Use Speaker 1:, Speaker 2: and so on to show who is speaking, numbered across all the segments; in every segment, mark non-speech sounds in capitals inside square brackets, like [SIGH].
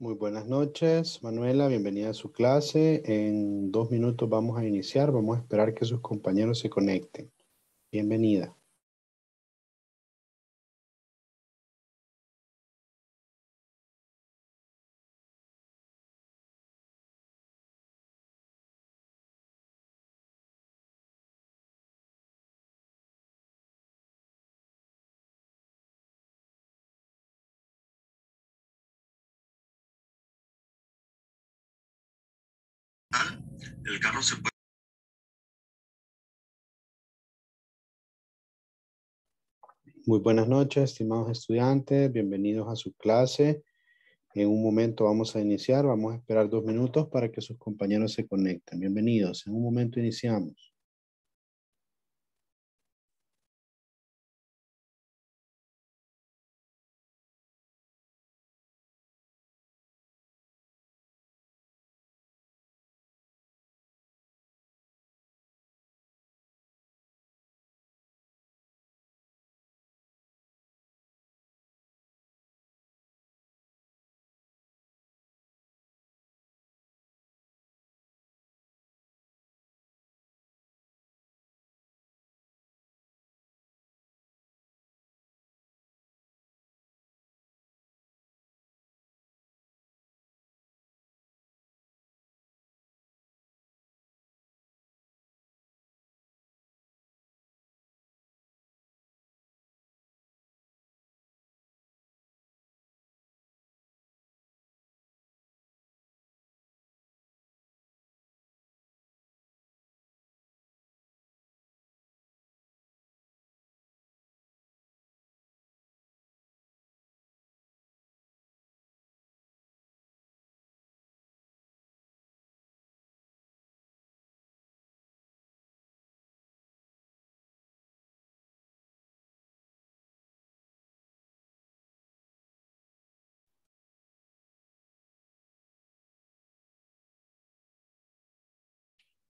Speaker 1: Muy buenas noches, Manuela, bienvenida a su clase. En dos minutos
Speaker 2: vamos a iniciar, vamos a esperar que sus compañeros se conecten. Bienvenida. Muy buenas noches, estimados estudiantes, bienvenidos a su clase.
Speaker 1: En un momento vamos a iniciar, vamos a esperar dos minutos para que sus compañeros se conecten.
Speaker 2: Bienvenidos, en un momento iniciamos.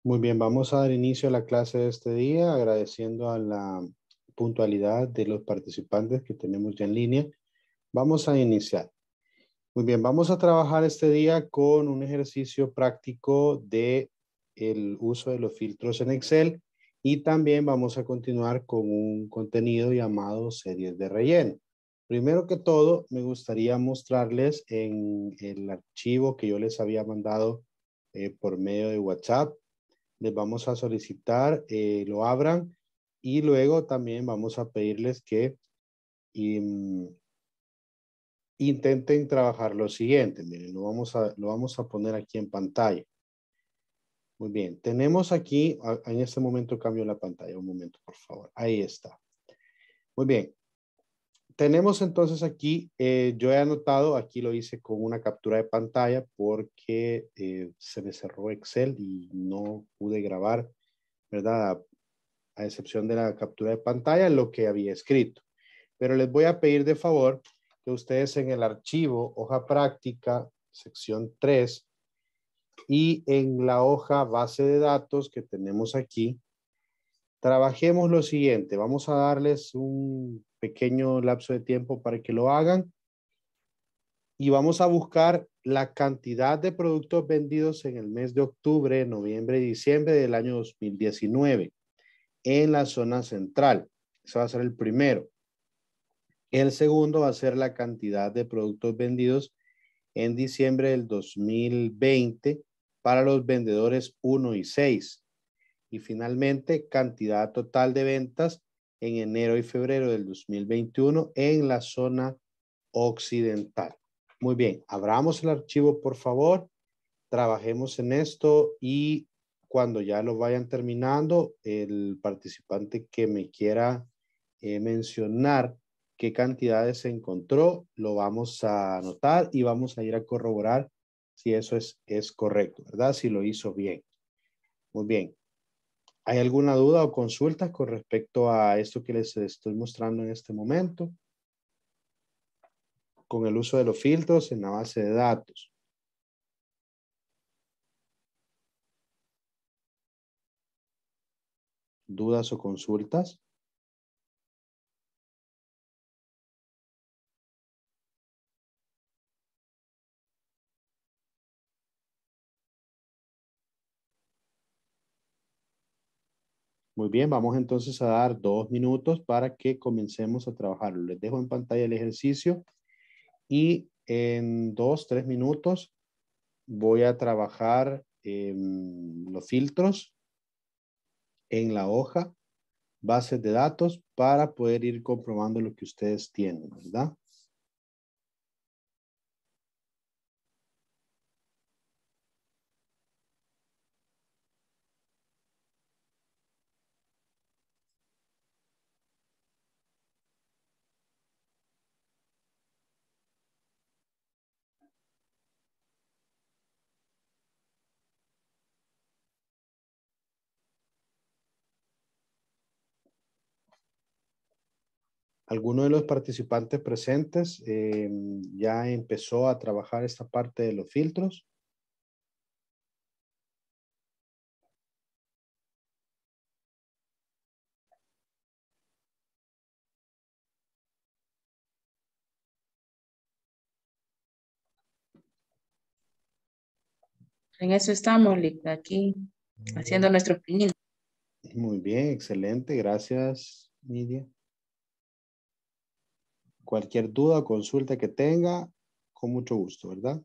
Speaker 2: Muy bien, vamos a dar inicio a la clase de este día agradeciendo a la
Speaker 1: puntualidad de los participantes que tenemos ya en línea. Vamos a iniciar. Muy bien, vamos a trabajar este día con un ejercicio práctico de el uso de los filtros en Excel y también vamos a continuar con un contenido llamado series de relleno. Primero que todo, me gustaría mostrarles en el archivo que yo les había mandado eh, por medio de WhatsApp les vamos a solicitar eh, lo abran y luego también vamos a pedirles que intenten trabajar lo siguiente. Miren, vamos, a, lo vamos a poner aquí en pantalla. Muy bien, tenemos aquí, en este momento cambio la pantalla, un momento por favor, ahí está. Muy bien, tenemos entonces aquí, eh, yo he anotado, aquí lo hice con una captura de pantalla porque eh, se me cerró Excel y no pude grabar, ¿verdad? a, excepción de la captura de pantalla, lo que había escrito. Pero les voy a pedir de favor que ustedes en el archivo, hoja práctica, sección 3, y en la hoja base de datos que tenemos aquí, trabajemos lo siguiente. Vamos a darles un pequeño lapso de tiempo para que lo hagan. Y vamos a buscar la cantidad de productos vendidos en el mes de octubre, noviembre y diciembre del año 2019 en la zona central. eso va a ser el primero. El segundo va a ser la cantidad de productos vendidos en diciembre del 2020 para los vendedores 1 y 6. Y finalmente, cantidad total de ventas en enero y febrero del 2021 en la zona occidental. Muy bien, abramos el archivo, por favor. Trabajemos en esto y cuando ya lo vayan terminando, el participante que me quiera eh, mencionar qué cantidades se encontró, lo vamos a anotar y vamos a ir a corroborar si eso es, es correcto, ¿verdad? Si lo hizo bien. Muy bien, ¿Hay alguna duda o consulta con respecto a esto que les estoy mostrando en este momento? Con el uso de los filtros en la base de datos.
Speaker 2: ¿Dudas o consultas?
Speaker 1: Muy bien, vamos entonces a dar dos minutos para que comencemos a trabajar. Les dejo en pantalla el ejercicio y en dos, tres minutos voy a trabajar em, los filtros en la hoja, bases de datos, para poder ir comprobando lo que ustedes tienen, ¿verdad? alguno de los participantes presentes eh, ya empezó a
Speaker 2: trabajar esta parte de los filtros.
Speaker 3: En eso estamos, Lita, aquí, haciendo nuestro opinión.
Speaker 1: Muy bien, excelente. Gracias, Nidia. Cualquier duda o consulta que tenga, con mucho gusto, ¿verdad?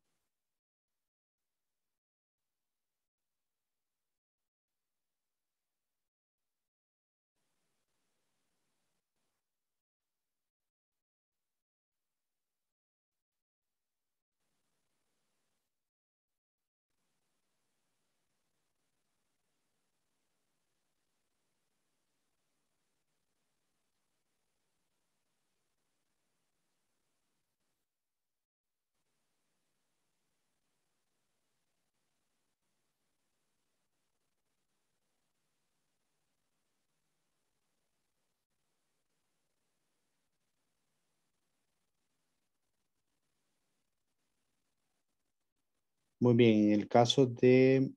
Speaker 1: Muy bien, en el caso de...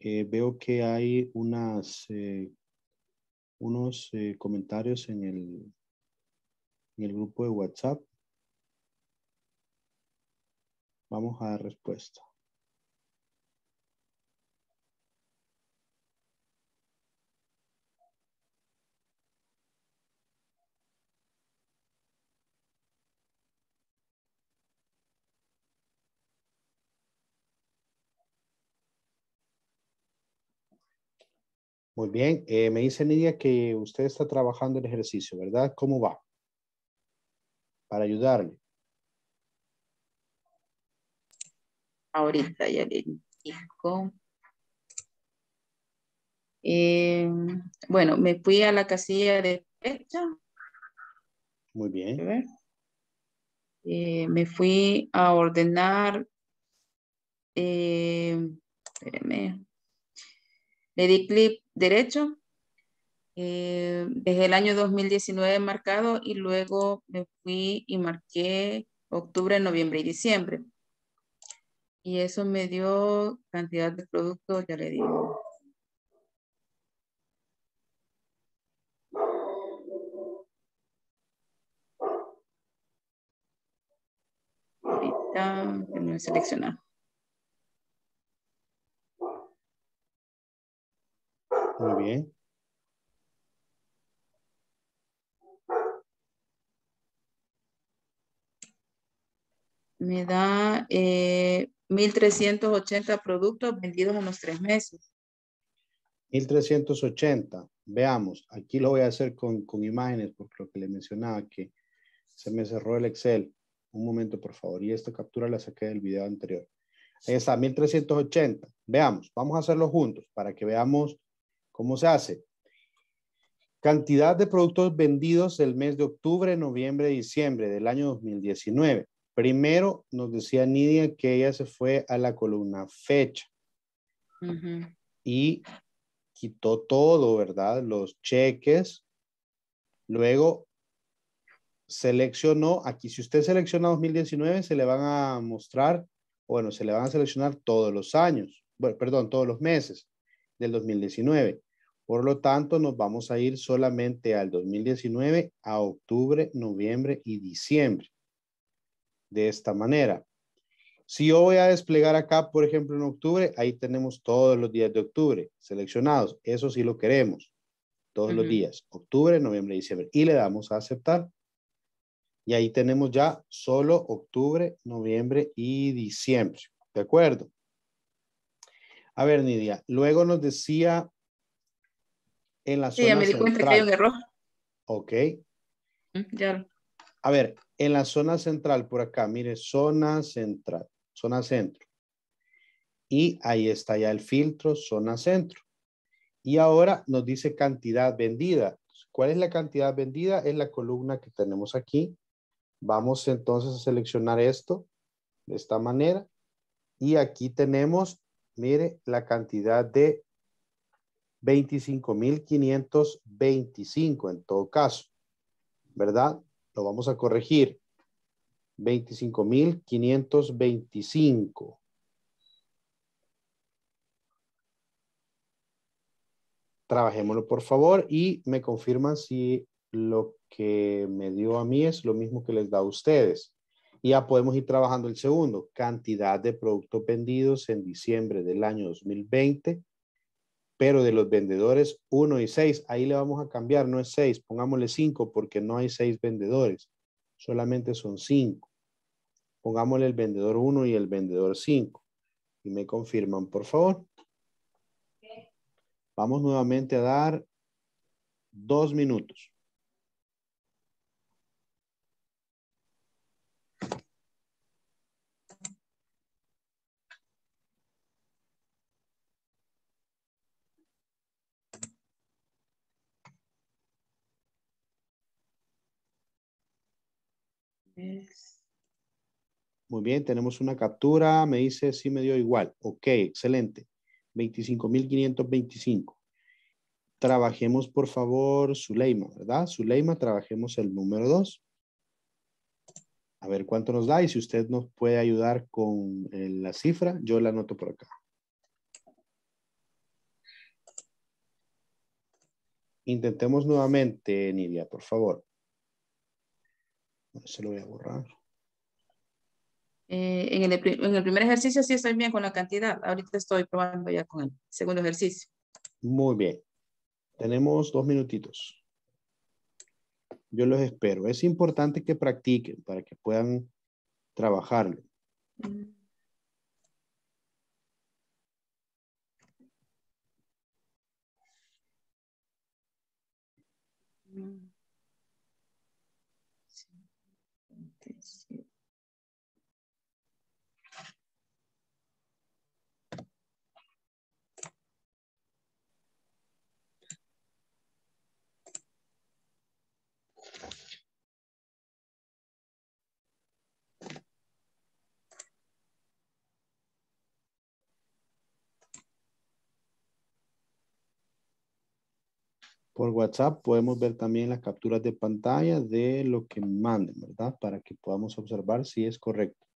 Speaker 1: Eh, veo que hay unas, eh, unos eh, comentarios en el, en el grupo de WhatsApp. Vamos a dar respuesta. Muy bien, eh, me dice Nidia que usted está trabajando el ejercicio, ¿verdad? ¿Cómo va? Para ayudarle.
Speaker 3: Ahorita ya le digo. Eh, bueno, me fui a la casilla de fecha. Muy bien. Eh, me fui a ordenar. Le di clip derecho, eh, desde el año 2019 marcado y luego me fui y marqué octubre, noviembre y diciembre. Y eso me dio cantidad de productos, ya le digo.
Speaker 2: Ahorita, me seleccionado. Muy bien.
Speaker 3: Me da 1.380 eh, productos vendidos en los tres meses.
Speaker 1: 1.380. Veamos, aquí lo voy a hacer con, con imágenes porque lo que le mencionaba que se me cerró el Excel. Un momento, por favor. Y esta captura la saqué del video anterior. Ahí está, 1380. Veamos, vamos a hacerlo juntos para que veamos ¿Cómo se hace? Cantidad de productos vendidos el mes de octubre, noviembre diciembre del año 2019. Primero nos decía Nidia que ella se fue a la columna fecha y quitó todo, ¿verdad? Los cheques. Luego seleccionó, aquí si usted selecciona 2019, se le van a mostrar, bueno, se le van a seleccionar todos los años, bueno, perdón, todos los meses del 2019. Por lo tanto, nos vamos a ir solamente al 2019, a octubre, noviembre y diciembre. De esta manera. Si yo voy a desplegar acá, por ejemplo, en octubre, ahí tenemos todos los días de octubre seleccionados. Eso sí lo queremos. Todos los días. Octubre, noviembre y diciembre. Y le damos a aceptar. Y ahí tenemos ya solo octubre, noviembre y diciembre. ¿De acuerdo? A ver, Nidia, luego nos decía en la zona central. Sí, me di que hay un error. Ok. Mm, ya. A ver, en la zona central, por acá, mire, zona central, zona centro. Y ahí está ya el filtro, zona centro. Y ahora nos dice cantidad vendida. ¿Cuál es la cantidad vendida? Es la columna que tenemos aquí. Vamos entonces a seleccionar esto de esta manera. Y aquí tenemos, mire, la cantidad de 25.525 en todo caso, ¿verdad? Lo vamos a corregir. 25.525. Trabajémoslo, por favor, y me confirman si lo que me dio a mí es lo mismo que les da a ustedes. Y ya podemos ir trabajando el segundo, cantidad de productos vendidos en diciembre del año 2020 pero de los vendedores 1 y 6, ahí le vamos a cambiar, no es 6, pongámosle 5 porque no hay 6 vendedores, solamente son 5. Pongámosle el vendedor 1 y el vendedor 5. Y me confirman, por favor. Vamos nuevamente a dar dos minutos. Muy bien, tenemos una captura, me dice si sí me dio igual. Ok, excelente. 25.525. Trabajemos, por favor, Zuleima, ¿verdad? Zuleima, trabajemos el número 2. A ver cuánto nos da y si usted nos puede ayudar con eh, la cifra, yo la anoto por acá. Intentemos nuevamente, Nidia, por favor. Se lo voy a borrar.
Speaker 3: Eh, en, el, primer ejercicio sí estoy bien con la cantidad. Ahorita estoy probando ya con el segundo ejercicio.
Speaker 1: Muy bien. Tenemos dos minutitos. Yo los espero. Es importante que practiquen para que puedan trabajarlo.
Speaker 2: Mm. Sí.
Speaker 1: Por WhatsApp podemos ver también las capturas de pantalla de lo que manden, ¿verdad? Para que podamos observar si es correcto.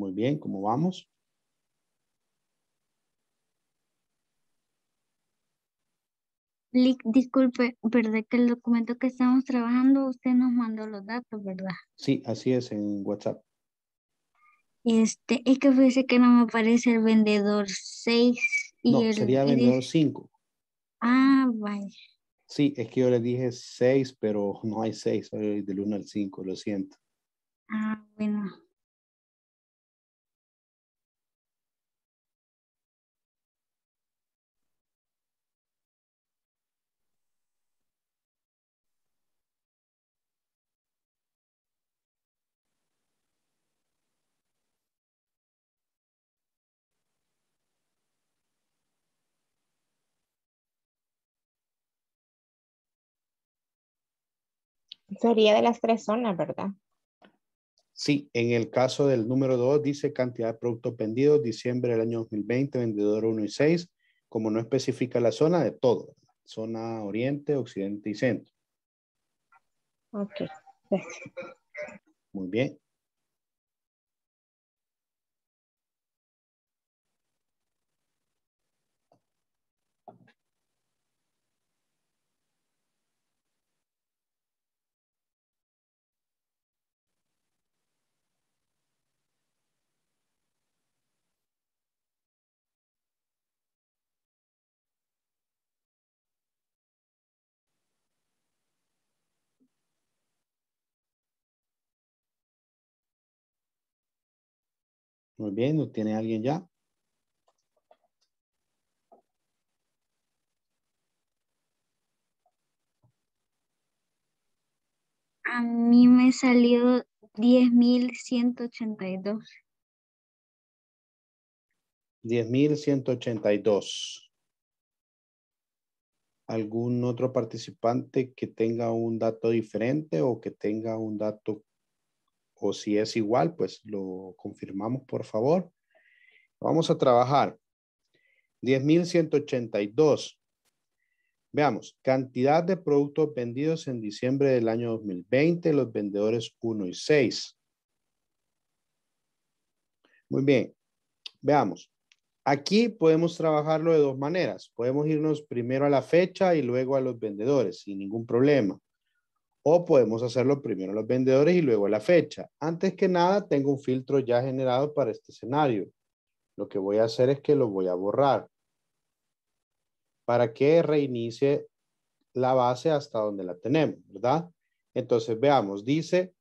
Speaker 1: Muy bien, ¿cómo vamos?
Speaker 2: Disculpe, ¿verdad
Speaker 3: que el documento que estamos trabajando usted nos mandó los datos, verdad?
Speaker 1: Sí, así es en WhatsApp.
Speaker 3: Este, es que fíjese que no me aparece el vendedor 6 y no, sería vendedor 5. Ah, vaya.
Speaker 1: Sí, es que yo le
Speaker 2: dije 6, pero no hay 6, del 1 al 5, lo siento. Ah, bueno.
Speaker 3: Sería de las tres zonas, ¿verdad?
Speaker 2: Sí,
Speaker 1: en el caso del número 2 dice cantidad de productos vendidos, diciembre del año 2020, vendedor 1 y 6, como no especifica la zona de todo, zona oriente, occidente y
Speaker 2: centro. Ok. Muy bien. Muy bien, ¿no tiene alguien ya? A mí me salió 10.182.
Speaker 1: 10.182. ¿Algún otro participante que tenga un dato diferente o que tenga un dato o si es igual, pues lo confirmamos, por favor. Vamos a trabajar. 10.182. Veamos, cantidad de productos vendidos en diciembre del año 2020, los vendedores 1 y 6. Muy bien, veamos. Aquí podemos trabajarlo de dos maneras. Podemos irnos primero a la fecha y luego a los vendedores, sin ningún problema o podemos hacerlo primero los vendedores y luego la fecha. Antes que nada, tengo un filtro ya generado para este escenario. Lo que voy a hacer es que lo voy a borrar para que reinicie la base hasta donde la tenemos, ¿verdad? Entonces, veamos, dice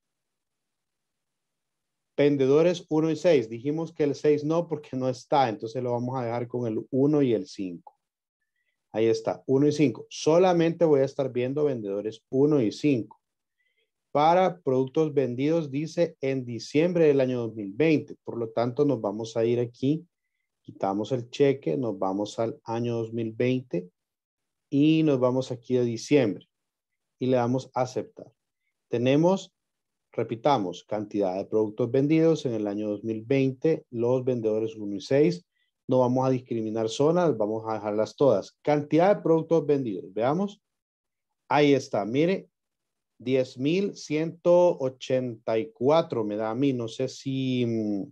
Speaker 1: vendedores 1 y 6. Dijimos que el 6 no porque no está, entonces lo vamos a dejar con el 1 y el 5. Ahí está, 1 y 5. Solamente voy a estar viendo vendedores 1 y 5. Para productos vendidos, dice en diciembre del año 2020. Por lo tanto, nos vamos a ir aquí, quitamos el cheque, nos vamos al año 2020 y nos vamos aquí a diciembre y le damos a aceptar. Tenemos, repitamos, cantidad de productos vendidos en el año 2020, los vendedores 1 y 6 no vamos a discriminar zonas, vamos a dejarlas todas. Cantidad de productos vendidos, veamos. Ahí está, mire, 10.184 me da a mí. No sé si mm,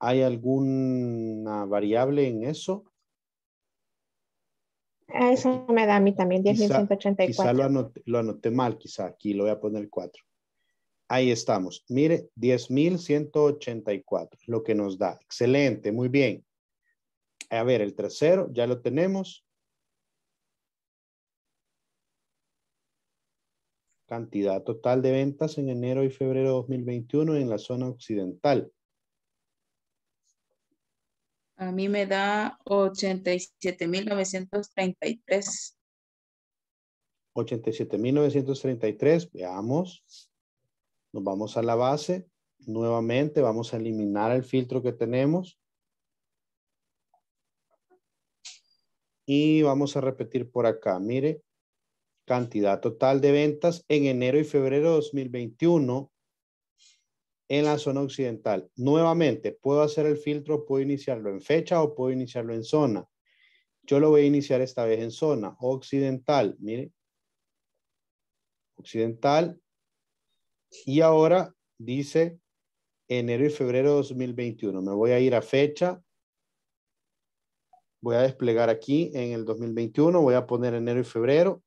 Speaker 1: hay alguna variable en eso.
Speaker 3: Eso me da a mí también, 10.184. Quizá lo
Speaker 1: anoté, lo anoté mal, quizá aquí lo voy a poner 4. Ahí estamos. Mire, 10.184, lo que nos da. Excelente, muy bien. A ver, el tercero, ya lo tenemos. Cantidad total de ventas en enero y febrero de 2021 en la zona occidental.
Speaker 3: A mí me da 87,933.
Speaker 1: 87,933. Veamos. Nos vamos a la base. Nuevamente vamos a eliminar el filtro que tenemos. Y vamos a repetir por acá, mire, cantidad total de ventas en enero y febrero de 2021 en la zona occidental. Nuevamente, puedo hacer el filtro, puedo iniciarlo en fecha o puedo iniciarlo en zona. Yo lo voy a iniciar esta vez en zona occidental, mire. Occidental. Y ahora dice enero y febrero de 2021. Me voy a ir a fecha Voy a desplegar aquí en el 2021, voy a poner enero y febrero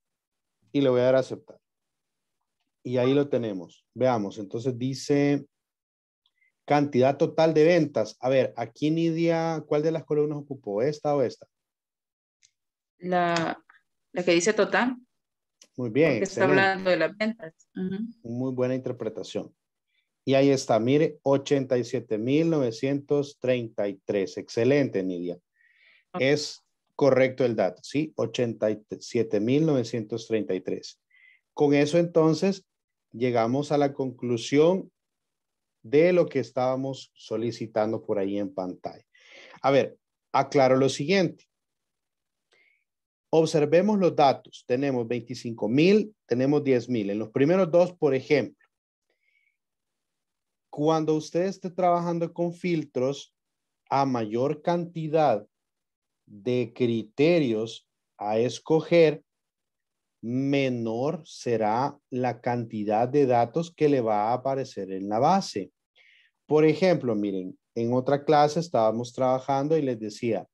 Speaker 1: y le voy a dar a aceptar. Y ahí lo tenemos. Veamos, entonces dice cantidad total de ventas. A ver, aquí Nidia, ¿cuál de las columnas ocupó? ¿Esta o esta?
Speaker 3: La, que dice total.
Speaker 1: Muy bien. está hablando
Speaker 3: de las ventas.
Speaker 1: Muy buena interpretación. Y ahí está, mire, 87.933. Excelente, Nidia. Es correcto el dato, ¿sí? 87.933. Con eso entonces llegamos a la conclusión de lo que estábamos solicitando por ahí en pantalla. A ver, aclaro lo siguiente. Observemos los datos. Tenemos 25.000, tenemos 10.000. En los primeros dos, por ejemplo, cuando usted esté trabajando con filtros a mayor cantidad de criterios a escoger, menor será la cantidad de datos que le va a aparecer en la base. Por ejemplo, miren, en otra clase estábamos trabajando y les decía,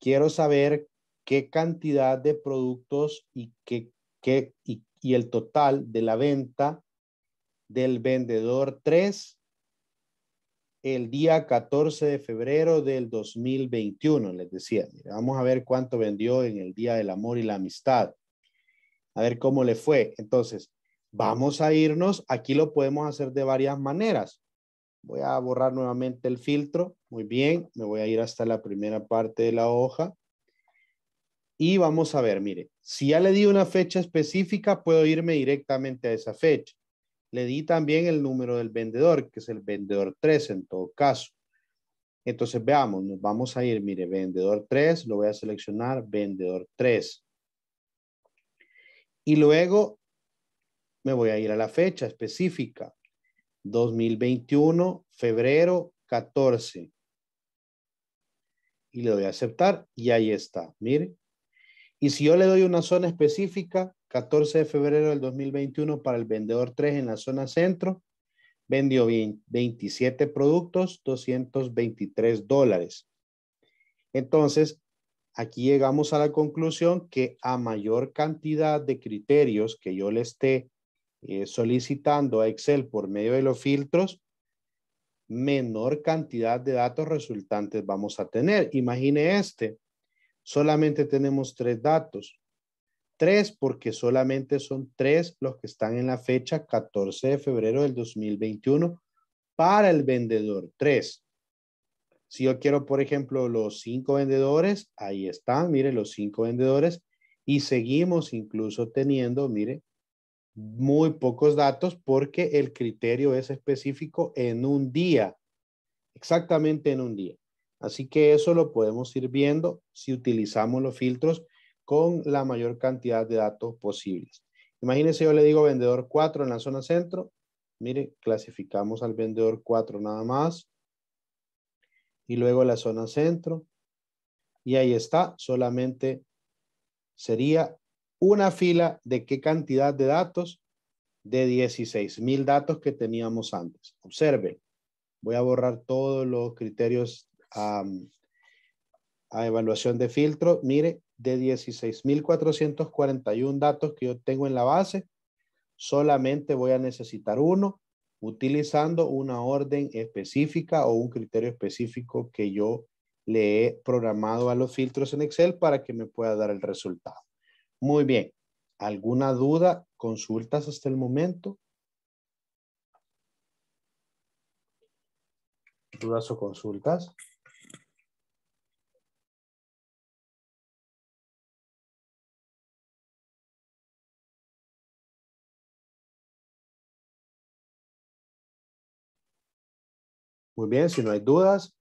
Speaker 1: quiero saber qué cantidad de productos y, y, el total de la venta del vendedor 3 el día 14 de febrero del 2021. Les decía, vamos a ver cuánto vendió en el Día del Amor y la Amistad. A ver cómo le fue. Entonces, vamos a irnos. Aquí lo podemos hacer de varias maneras. Voy a borrar nuevamente el filtro. Muy bien, me voy a ir hasta la primera parte de la hoja. Y vamos a ver, mire, si ya le di una fecha específica, puedo irme directamente a esa fecha. Le di también el número del vendedor, que es el vendedor 3 en todo caso. Entonces veamos, nos vamos a ir, mire, vendedor 3, lo voy a seleccionar, vendedor 3. Y luego me voy a ir a la fecha específica, 2021, febrero 14. Y le doy a aceptar y ahí está, mire. Y si yo le doy una zona específica, 14 de febrero del 2021 para el vendedor 3 en la zona centro. Vendió 27 productos, 223 dólares. Entonces, aquí llegamos a la conclusión que a mayor cantidad de criterios que yo le esté eh, solicitando a Excel por medio de los filtros, menor cantidad de datos resultantes vamos a tener. Imagine este, solamente tenemos tres datos tres, porque solamente son tres los que están en la fecha 14 de febrero del 2021 para el vendedor. Tres. Si yo quiero, por ejemplo, los cinco vendedores, ahí están, mire, los cinco vendedores. Y seguimos incluso teniendo, mire, muy pocos datos porque el criterio es específico en un día, exactamente en un día. Así que eso lo podemos ir viendo si utilizamos los filtros con la mayor cantidad de datos posibles. Imagínense, yo le digo vendedor 4 en la zona centro. Mire, clasificamos al vendedor 4 nada más. Y luego la zona centro. Y ahí está, solamente sería una fila de qué cantidad de datos de 16 mil datos que teníamos antes. Observe, voy a borrar todos los criterios a evaluación de filtro. Mire, de 16.441 datos que yo tengo en la base, solamente voy a necesitar uno utilizando una orden específica o un criterio específico que yo le he programado a los filtros en Excel para que me pueda dar el resultado. Muy bien. ¿Alguna duda, consultas hasta el momento?
Speaker 2: ¿Dudas o consultas? Muy bien, si no hay dudas,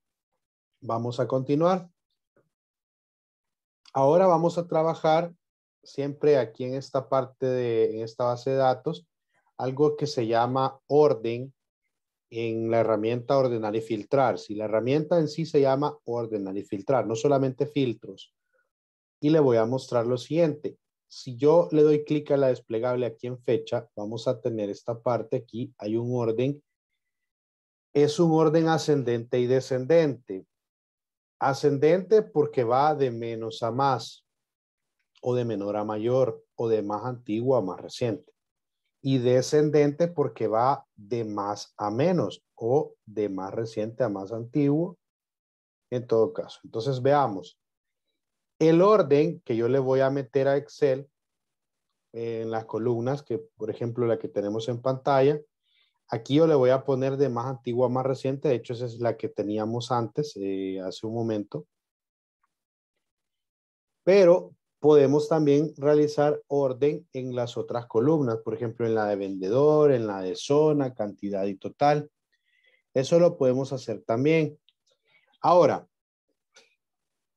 Speaker 2: vamos a continuar.
Speaker 1: Ahora vamos a trabajar siempre aquí en esta parte de esta base de datos algo que se llama orden en la herramienta ordenar y filtrar. Si la herramienta en sí se llama ordenar y filtrar, no solamente filtros. Y le voy a mostrar lo siguiente. Si yo le doy clic a la desplegable aquí en fecha, vamos a tener esta parte aquí. Hay un orden es un orden ascendente y descendente. Ascendente porque va de menos a más, o de menor a mayor, o de más antiguo a más reciente. Y descendente porque va de más a menos, o de más reciente a más antiguo, en todo caso. Entonces veamos, el orden que yo le voy a meter a Excel eh, en las columnas, que por ejemplo la que tenemos en pantalla, Aquí yo le voy a poner de más antigua a más reciente. De hecho, esa es la que teníamos antes, eh, hace un momento. Pero podemos también realizar orden en las otras columnas. Por ejemplo, en la de vendedor, en la de zona, cantidad y total. Eso lo podemos hacer también. Ahora,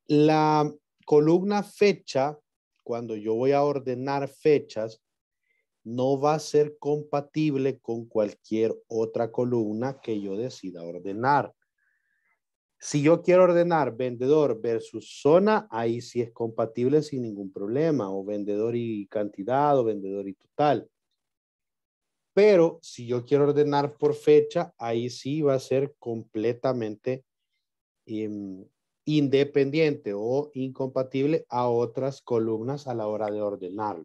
Speaker 1: la columna fecha, cuando yo voy a ordenar fechas, no va a ser compatible con cualquier otra columna que yo decida ordenar. Si yo quiero ordenar vendedor versus zona, ahí sí es compatible sin ningún problema, o vendedor y cantidad, o vendedor y total. Pero si yo quiero ordenar por fecha, ahí sí va a ser completamente em, independiente o incompatible a otras columnas a la hora de ordenarlo.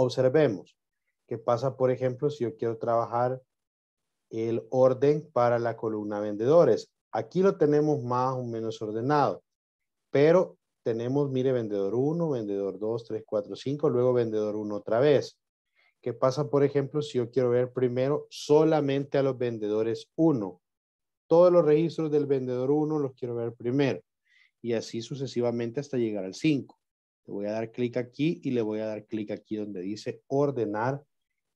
Speaker 1: Observemos qué pasa, por ejemplo, si yo quiero trabajar el orden para la columna vendedores. Aquí lo tenemos más o menos ordenado, pero tenemos, mire, vendedor 1, vendedor 2, 3, 4, 5, luego vendedor 1 otra vez. ¿Qué pasa, por ejemplo, si yo quiero ver primero solamente a los vendedores 1? Todos los registros del vendedor 1 los quiero ver primero y así sucesivamente hasta llegar al 5. Le voy a dar clic aquí y le voy a dar clic aquí donde dice ordenar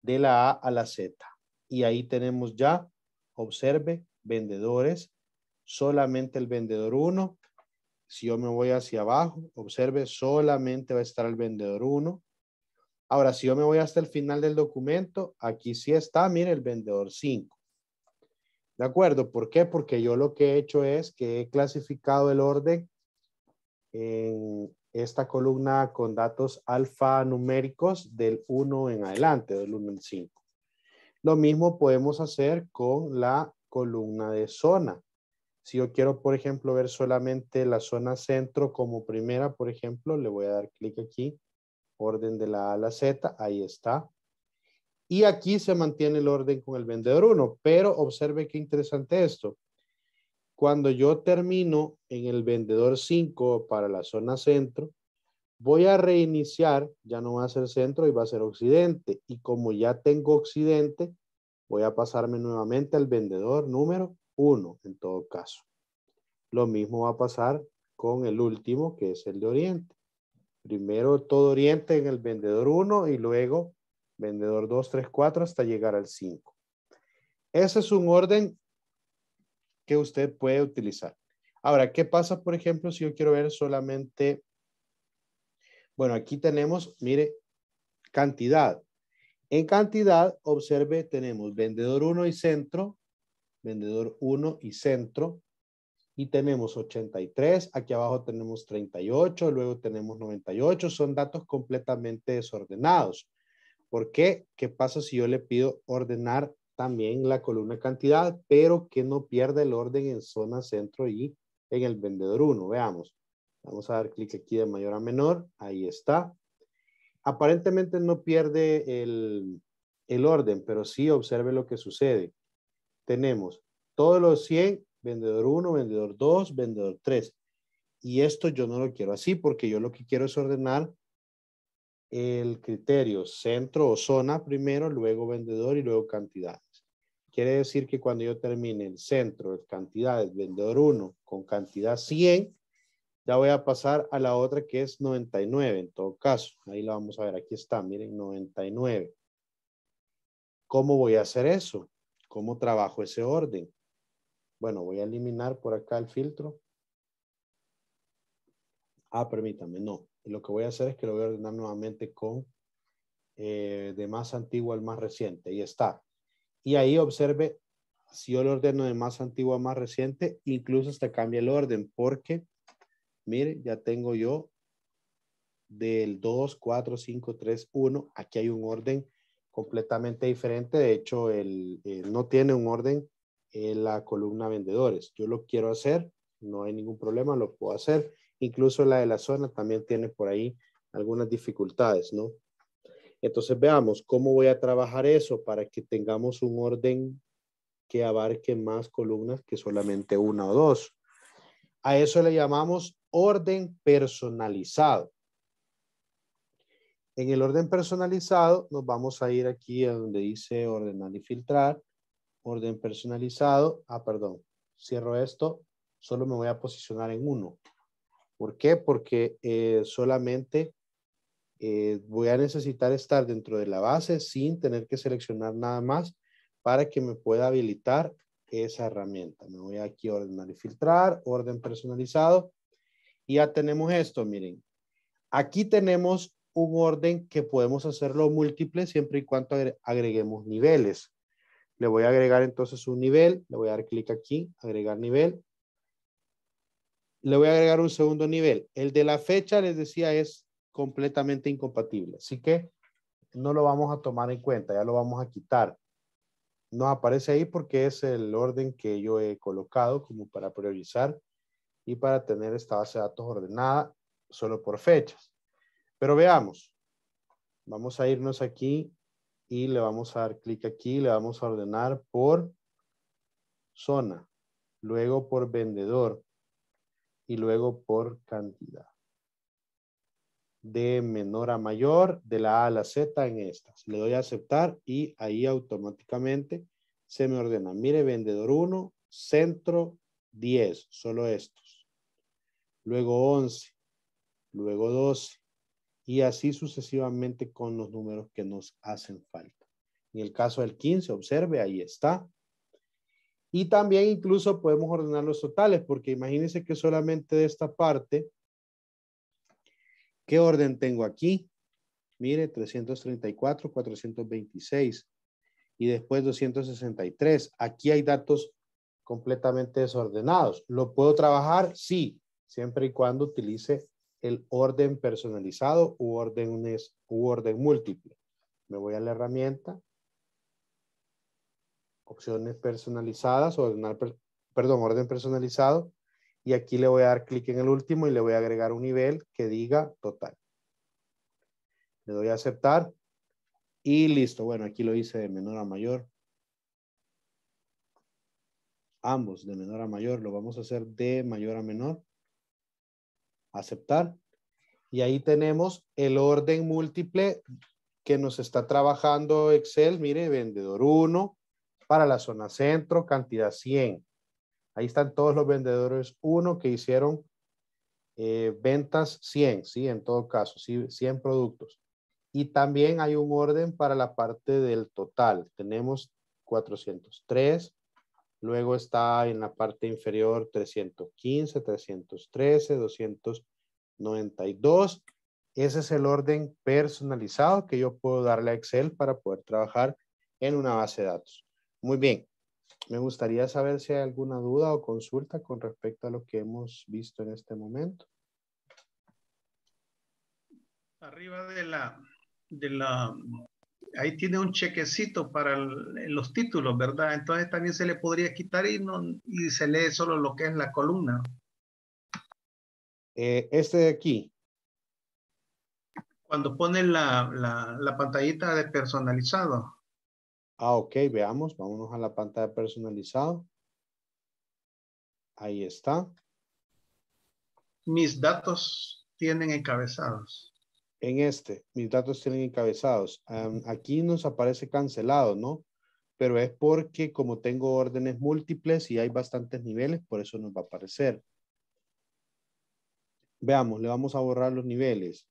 Speaker 1: de la A a la Z. Y ahí tenemos ya, observe, vendedores, solamente el vendedor 1. Si yo me voy hacia abajo, observe, solamente va a estar el vendedor 1. Ahora, si yo me voy hasta el final del documento, aquí sí está, mire, el vendedor 5. ¿De acuerdo? ¿Por qué? Porque yo lo que he hecho es que he clasificado el orden en esta columna con datos alfanuméricos del 1 en adelante, del 1 en 5. Lo mismo podemos hacer con la columna de zona. Si yo quiero, por ejemplo, ver solamente la zona centro como primera, por ejemplo, le voy a dar clic aquí, orden de la A la Z, ahí está. Y aquí se mantiene el orden con el vendedor 1, pero observe qué interesante esto. Cuando yo termino en el vendedor 5 para la zona centro, voy a reiniciar, ya no va a ser centro y va a ser occidente. Y como ya tengo occidente, voy a pasarme nuevamente al vendedor número 1 en todo caso. Lo mismo va a pasar con el último que es el de oriente. Primero todo oriente en el vendedor 1 y luego vendedor 2, 3, 4 hasta llegar al 5. Ese es un orden usted puede utilizar. Ahora, ¿qué pasa, por ejemplo, si yo quiero ver solamente, bueno, aquí tenemos, mire, cantidad. En cantidad, observe, tenemos vendedor 1 y centro, vendedor 1 y centro, y tenemos 83, aquí abajo tenemos 38, luego tenemos 98, son datos completamente desordenados. ¿Por qué? ¿Qué pasa si yo le pido ordenar también la columna cantidad, pero que no pierda el orden en zona centro y en el vendedor 1. Veamos. Vamos a dar clic aquí de mayor a menor. Ahí está. Aparentemente no pierde el, el orden, pero sí observe lo que sucede. Tenemos todos los 100, vendedor 1, vendedor 2, vendedor 3. Y esto yo no lo quiero así porque yo lo que quiero es ordenar el criterio centro o zona primero, luego vendedor y luego cantidades. Quiere decir que cuando yo termine el centro, el cantidades, vendedor 1 con cantidad 100, ya voy a pasar a la otra que es 99 en todo caso. Ahí la vamos a ver. Aquí está, miren, 99. ¿Cómo voy a hacer eso? ¿Cómo trabajo ese orden? Bueno, voy a eliminar por acá el filtro. Ah, permítame, no lo que voy a hacer es que lo voy a ordenar nuevamente con eh, de más antiguo al más reciente. Y está. Y ahí observe, si yo lo ordeno de más antiguo a más reciente, incluso hasta cambia el orden, porque, mire, ya tengo yo del 2, 4, 5, 3, 1. Aquí hay un orden completamente diferente. De hecho, el, eh, no tiene un orden en eh, la columna vendedores. Yo lo quiero hacer, no hay ningún problema, lo puedo hacer incluso la de la zona también tiene por ahí algunas dificultades, ¿no? Entonces veamos cómo voy a trabajar eso para que tengamos un orden que abarque más columnas que solamente una o dos. A eso le llamamos orden personalizado. En el orden personalizado nos vamos a ir aquí a donde dice ordenar y filtrar. Orden personalizado. Ah, perdón. Cierro esto. Solo me voy a posicionar en uno. ¿Por qué? Porque eh, solamente eh, voy a necesitar estar dentro de la base sin tener que seleccionar nada más para que me pueda habilitar esa herramienta. Me voy aquí a ordenar y filtrar, orden personalizado. Y ya tenemos esto, miren. Aquí tenemos un orden que podemos hacerlo múltiple siempre y cuando agreguemos niveles. Le voy a agregar entonces un nivel, le voy a dar clic aquí, agregar nivel. Le voy a agregar un segundo nivel. El de la fecha, les decía, es completamente incompatible. Así que no lo vamos a tomar en cuenta, ya lo vamos a quitar. No aparece ahí porque es el orden que yo he colocado como para priorizar y para tener esta base de datos ordenada solo por fechas. Pero veamos. Vamos a irnos aquí y le vamos a dar clic aquí, le vamos a ordenar por zona, luego por vendedor, y luego por cantidad. De menor a mayor, de la A a la Z en estas. Le doy a aceptar y ahí automáticamente se me ordena. Mire, vendedor 1, centro 10, solo estos. Luego 11, luego 12 y así sucesivamente con los números que nos hacen falta. En el caso del 15, observe, ahí está, y también incluso podemos ordenar los totales, porque imagínense que solamente de esta parte, ¿qué orden tengo aquí? Mire, 334, 426 y después 263. Aquí hay datos completamente desordenados. ¿Lo puedo trabajar? Sí, siempre y cuando utilice el orden personalizado u, órdenes, u orden múltiple. Me voy a la herramienta, opciones personalizadas, ordenar, perdón, orden personalizado. Y aquí le voy a dar clic en el último y le voy a agregar un nivel que diga total. Le doy a aceptar y listo. Bueno, aquí lo hice de menor a mayor. Ambos de menor a mayor. Lo vamos a hacer de mayor a menor. Aceptar. Y ahí tenemos el orden múltiple que nos está trabajando Excel. Mire, vendedor 1, para la zona centro, cantidad 100. Ahí están todos los vendedores Uno que hicieron eh, ventas 100, ¿sí? En todo caso, 100 productos. Y también hay un orden para la parte del total. Tenemos 403, luego está en la parte inferior 315, 313, 292. Ese es el orden personalizado que yo puedo darle a Excel para poder trabajar en una base de datos. Muy bien. Me gustaría saber si hay alguna duda o consulta con respecto a lo que hemos visto en este momento. Arriba de la, de la ahí tiene un chequecito para los títulos, ¿verdad? Entonces también se le podría quitar y, no, y se lee solo lo que es la columna. Eh, este de aquí. Cuando pone la, la, la, pantallita de personalizado. Ah, ok, veamos. Vámonos a la pantalla personalizado. Ahí está. Mis datos tienen encabezados. En este, mis datos tienen encabezados. aquí nos aparece cancelado, ¿no? Pero es porque como tengo órdenes múltiples y hay bastantes niveles, por eso nos va a aparecer. Veamos, le vamos a borrar los niveles.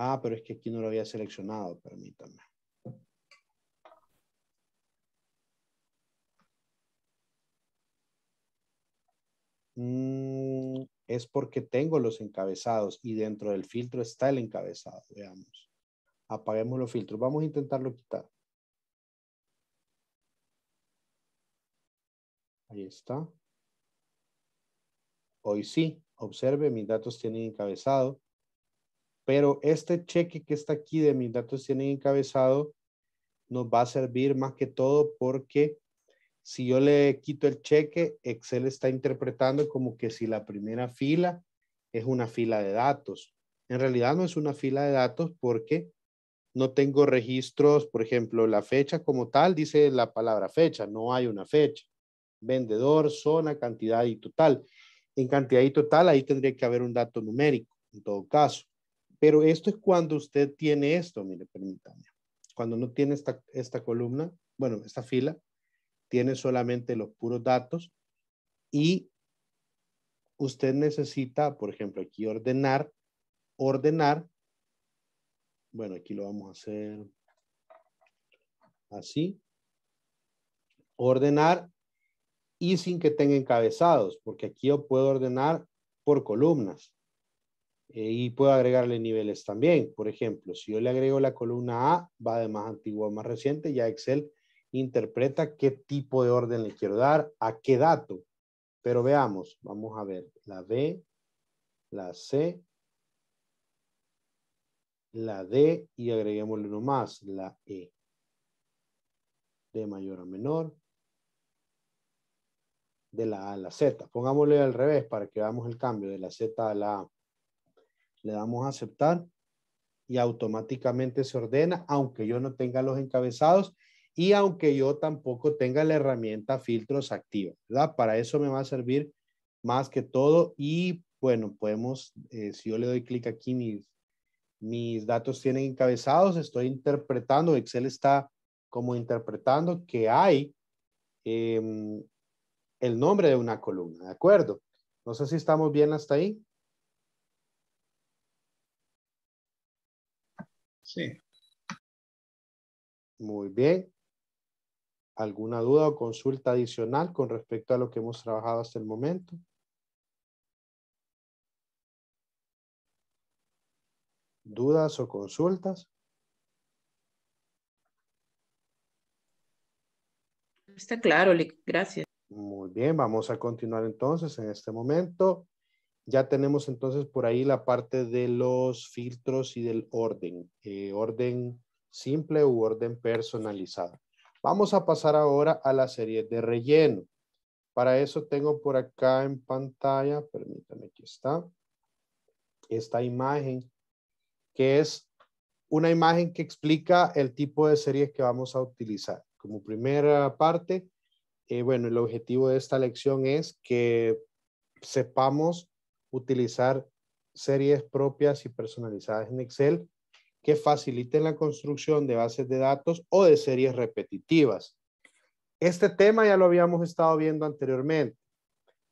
Speaker 1: Ah, pero es que aquí no lo había seleccionado, permítame. Mm, es porque tengo los encabezados y dentro del filtro está el encabezado, veamos. Apaguemos los filtros, vamos a intentarlo quitar. Ahí está. Hoy sí, observe, mis datos tienen encabezado pero este cheque que está aquí de mis datos tienen encabezado nos va a servir más que todo porque si yo le quito el cheque, Excel está interpretando como que si la primera fila es una fila de datos. En realidad no es una fila de datos porque no tengo registros, por ejemplo, la fecha como tal, dice la palabra fecha, no hay una fecha. Vendedor, zona, cantidad y total. En cantidad y total, ahí tendría que haber un dato numérico, en todo caso. Pero esto es cuando usted tiene esto, mire, permítame. Cuando no tiene esta, esta columna, bueno, esta fila, tiene solamente los puros datos y usted necesita, por ejemplo, aquí ordenar, ordenar. Bueno, aquí lo vamos a hacer así. Ordenar y sin que tenga encabezados, porque aquí yo puedo ordenar por columnas. Eh, y puedo agregarle niveles también. Por ejemplo, si yo le agrego la columna A, va de más antiguo a más reciente, ya Excel interpreta qué tipo de orden le quiero dar, a qué dato. Pero veamos, vamos a ver la B, la C, la D y agreguémosle uno más, la E. De mayor a menor. De la A a la Z. Pongámosle al revés para que veamos el cambio de la Z a la A le damos a aceptar y automáticamente se ordena, aunque yo no tenga los encabezados y aunque yo tampoco tenga la herramienta filtros activa, ¿verdad? Para eso me va a servir más que todo y bueno, podemos, eh, si yo le doy clic aquí, mis, mis datos tienen encabezados, estoy interpretando, Excel está como interpretando que hay em, el nombre de una columna, ¿de acuerdo? No sé si estamos bien hasta ahí. Sí. Muy bien. ¿Alguna duda o consulta adicional con respecto a lo que hemos trabajado hasta el momento? ¿Dudas o consultas?
Speaker 3: Está claro, Gracias.
Speaker 1: Muy bien, vamos a continuar entonces en este momento. Ya tenemos entonces por ahí la parte de los filtros y del orden, eh, orden simple u orden personalizado. Vamos a pasar ahora a la serie de relleno. Para eso tengo por acá en pantalla, permítanme, aquí está, esta imagen, que es una imagen que explica el tipo de series que vamos a utilizar. Como primera parte, eh, bueno, el objetivo de esta lección es que sepamos utilizar series propias y personalizadas en Excel que faciliten la construcción de bases de datos o de series repetitivas. Este tema ya lo habíamos estado viendo anteriormente.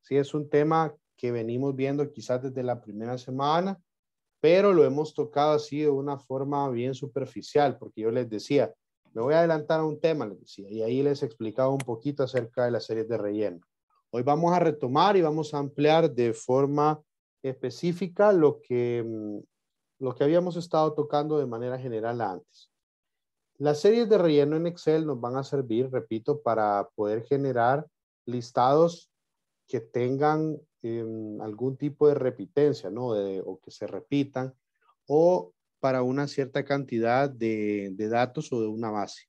Speaker 1: Sí, es un tema que venimos viendo quizás desde la primera semana, pero lo hemos tocado así de una forma bien superficial, porque yo les decía, me voy a adelantar a un tema, les decía, y ahí les explicaba un poquito acerca de las series de relleno. Hoy vamos a retomar y vamos a ampliar de forma específica lo que, mm, lo que habíamos estado tocando de manera general antes. Las series de relleno en Excel nos van a servir, repito, para poder generar listados que tengan em, algún tipo de repitencia, ¿no? o que se repitan, o para una cierta cantidad de, datos o de una base.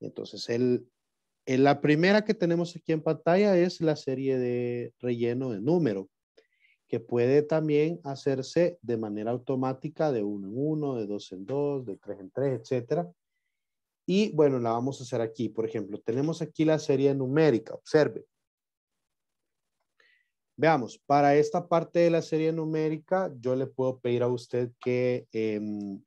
Speaker 1: Entonces, el, la primera que tenemos aquí en pantalla es la serie de relleno de número que puede también hacerse de manera automática de uno en uno, de dos en dos, de tres en tres, etcétera. Y bueno, la vamos a hacer aquí. Por ejemplo, tenemos aquí la serie numérica. Observe. Veamos, para esta parte de la serie numérica, yo le puedo pedir a usted que em,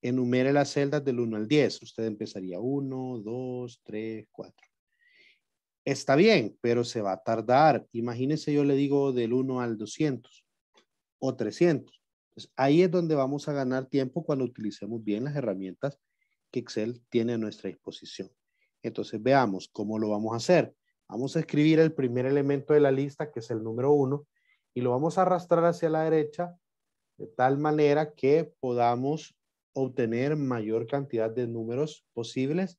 Speaker 1: enumere las celdas del 1 al 10. Usted empezaría 1, 2, 3, 4. Está bien, pero se va a tardar. Imagínense, yo le digo del 1 al 200 o 300. ahí es donde vamos a ganar tiempo cuando utilicemos bien las herramientas que Excel tiene a nuestra disposición. Entonces, veamos cómo lo vamos a hacer. Vamos a escribir el primer elemento de la lista, que es el número 1, y lo vamos a arrastrar hacia la derecha de tal manera que podamos obtener mayor cantidad de números posibles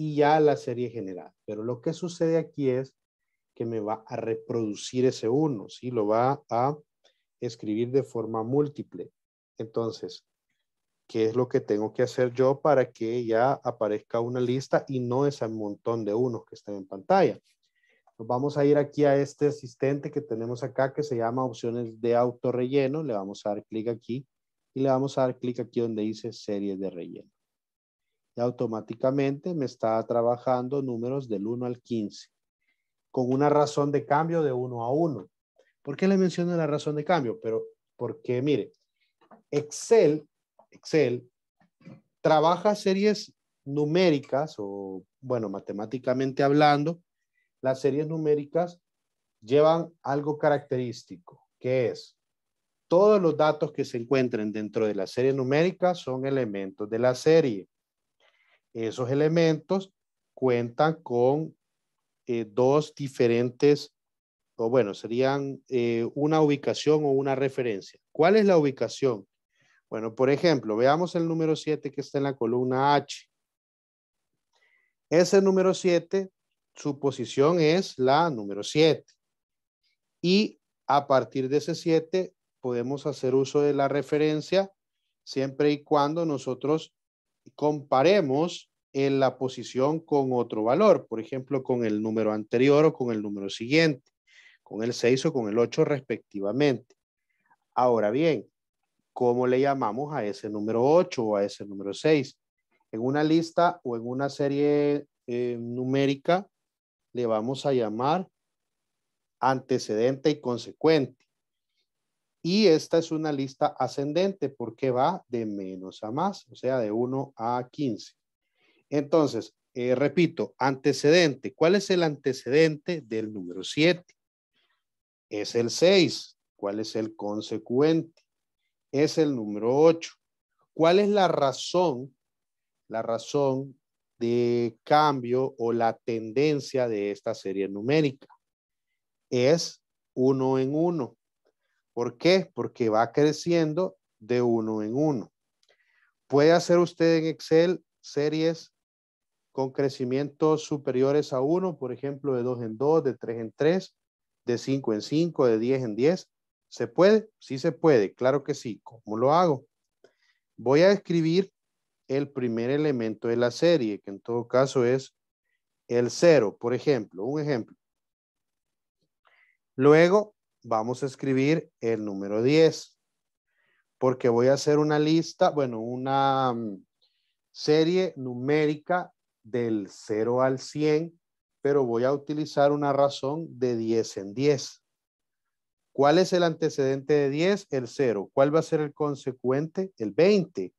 Speaker 1: y ya la serie general. Pero lo que sucede aquí es que me va a reproducir ese uno ¿sí? Lo va a escribir de forma múltiple. Entonces, ¿qué es lo que tengo que hacer yo para que ya aparezca una lista y no ese montón de unos que están en pantalla? vamos a ir aquí a este asistente que tenemos acá que se llama opciones de autorrelleno. Le vamos a dar clic aquí y le vamos a dar clic aquí donde dice series de relleno automáticamente me está trabajando números del 1 al 15 con una razón de cambio de 1 a 1. ¿Por qué le menciono la razón de cambio? Pero porque, mire, Excel, Excel trabaja series numéricas o, bueno, matemáticamente hablando, las series numéricas llevan algo característico, que es todos los datos que se encuentren dentro de la serie numérica son elementos de la serie. Esos elementos cuentan con eh, dos diferentes, o bueno, serían eh, una ubicación o una referencia. ¿Cuál es la ubicación? Bueno, por ejemplo, veamos el número 7 que está en la columna H. Ese número 7, su posición es la número 7. Y a partir de ese 7 podemos hacer uso de la referencia siempre y cuando nosotros comparemos en la posición con otro valor, por ejemplo, con el número anterior o con el número siguiente, con el 6 o con el 8 respectivamente. Ahora bien, ¿cómo le llamamos a ese número 8 o a ese número 6? En una lista o en una serie eh, numérica le vamos a llamar antecedente y consecuente. Y esta es una lista ascendente porque va de menos a más, o sea, de 1 a 15. Entonces, eh, repito, antecedente. ¿Cuál es el antecedente del número 7? Es el 6. ¿Cuál es el consecuente? Es el número 8. ¿Cuál es la razón, la razón de cambio o la tendencia de esta serie numérica? Es uno en uno. ¿Por qué? Porque va creciendo de uno en uno. Puede hacer usted en Excel series con crecimientos superiores a 1, por ejemplo, de 2 en 2, de 3 en 3, de 5 en 5, de 10 en 10. ¿Se puede? Sí se puede, claro que sí. ¿Cómo lo hago? Voy a escribir el primer elemento de la serie, que en todo caso es el 0, por ejemplo, un ejemplo. Luego vamos a escribir el número 10, porque voy a hacer una lista, bueno, una mm, serie numérica del 0 al 100, pero voy a utilizar una razón de 10 en 10. ¿Cuál es el antecedente de 10? El 0. ¿Cuál va a ser el consecuente? El 20.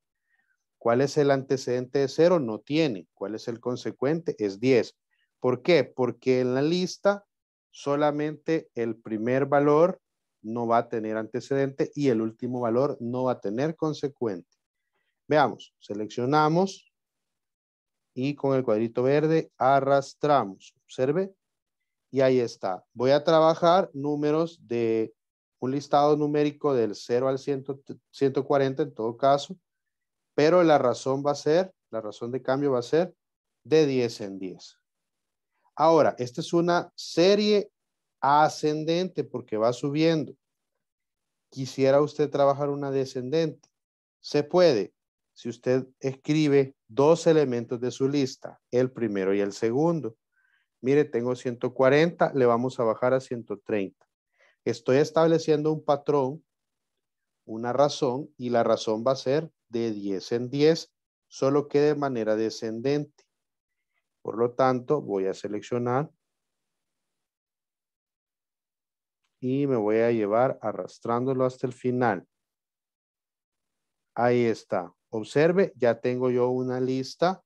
Speaker 1: ¿Cuál es el antecedente de 0? No tiene. ¿Cuál es el consecuente? Es 10. ¿Por qué? Porque en la lista solamente el primer valor no va a tener antecedente y el último valor no va a tener consecuente. Veamos, seleccionamos y con el cuadrito verde arrastramos. Observe. Y ahí está. Voy a trabajar números de un listado numérico del 0 al 140 en todo caso, pero la razón va a ser, la razón de cambio va a ser de 10 en 10. Ahora, esta es una serie ascendente porque va subiendo. Quisiera usted trabajar una descendente. Se puede. Si usted escribe dos elementos de su lista, el primero y el segundo. Mire, tengo 140, le vamos a bajar a 130. Estoy estableciendo un patrón, una razón, y la razón va a ser de 10 en 10, solo que de manera descendente. Por lo tanto, voy a seleccionar y me voy a llevar arrastrándolo hasta el final. Ahí está. Observe, ya tengo yo una lista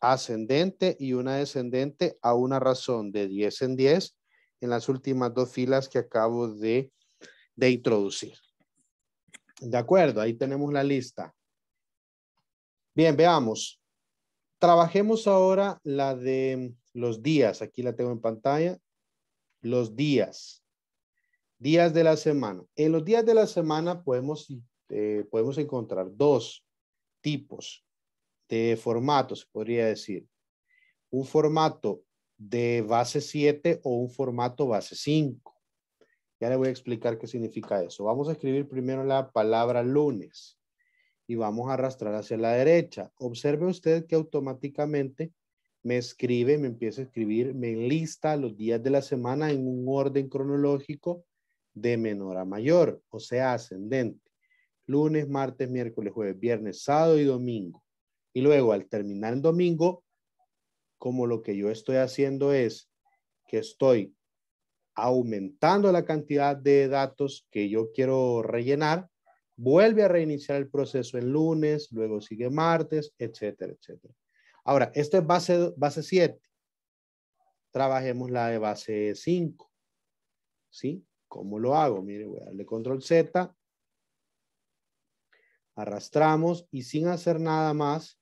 Speaker 1: ascendente y una descendente a una razón de 10 en 10 en las últimas dos filas que acabo de, introducir. De acuerdo, ahí tenemos la lista. Bien, veamos. Trabajemos ahora la de los días. Aquí la tengo en pantalla. Los días. Días de la semana. En los días de la semana podemos eh, podemos encontrar dos tipos de formatos, podría decir. Un formato de base 7 o un formato base 5. Ya le voy a explicar qué significa eso. Vamos a escribir primero la palabra lunes y vamos a arrastrar hacia la derecha. Observe usted que automáticamente me escribe, me empieza a escribir, me enlista los días de la semana en un orden cronológico de menor a mayor, o sea, ascendente lunes, martes, miércoles, jueves, viernes, sábado y domingo. Y luego al terminar el domingo, como lo que yo estoy haciendo es que estoy aumentando la cantidad de datos que yo quiero rellenar, vuelve a reiniciar el proceso en lunes, luego sigue martes, etcétera, etcétera. Ahora, esta es base, base 7. Trabajemos la de base 5. ¿Sí? ¿Cómo lo hago? Mire, voy a darle control Z arrastramos y sin hacer nada más,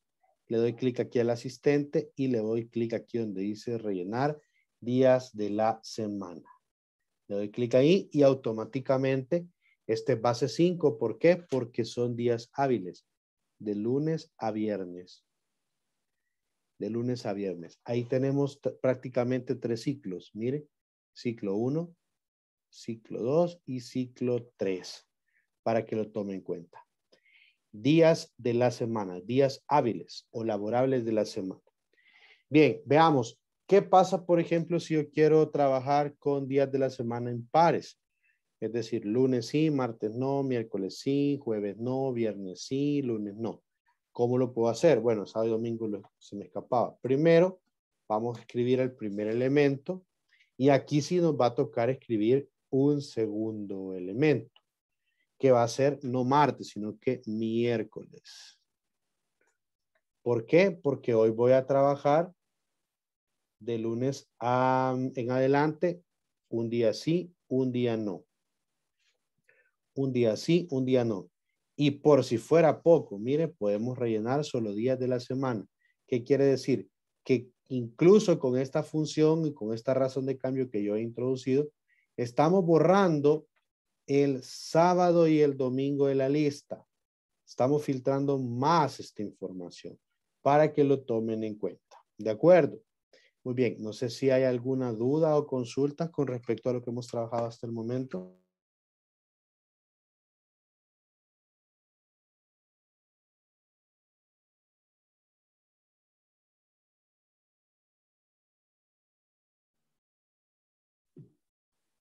Speaker 1: le doy clic aquí al asistente y le doy clic aquí donde dice rellenar días de la semana. Le doy clic ahí y automáticamente este es base 5. ¿Por qué? Porque son días hábiles, de lunes a viernes. De lunes a viernes. Ahí tenemos prácticamente tres ciclos. Mire, ciclo 1, ciclo 2 y ciclo 3, para que lo tome en cuenta días de la semana, días hábiles o laborables de la semana. Bien, veamos, ¿qué pasa, por ejemplo, si yo quiero trabajar con días de la semana en pares? Es decir, lunes sí, martes no, miércoles sí, jueves no, viernes sí, lunes no. ¿Cómo lo puedo hacer? Bueno, sábado y domingo se me escapaba. Primero, vamos a escribir el primer elemento y aquí sí nos va a tocar escribir un segundo elemento que va a ser no martes, sino que miércoles. ¿Por qué? Porque hoy voy a trabajar de lunes mm, en adelante, un día sí, un día no. Un día sí, un día no. Y por si fuera poco, mire, podemos rellenar solo días de la semana. ¿Qué quiere decir? Que incluso con esta función y con esta razón de cambio que yo he introducido, estamos borrando el sábado y el domingo de la lista. Estamos filtrando más esta información para que lo tomen en cuenta. ¿De acuerdo? Muy bien, no sé si hay alguna duda o consulta con respecto a
Speaker 2: lo que hemos trabajado hasta el momento.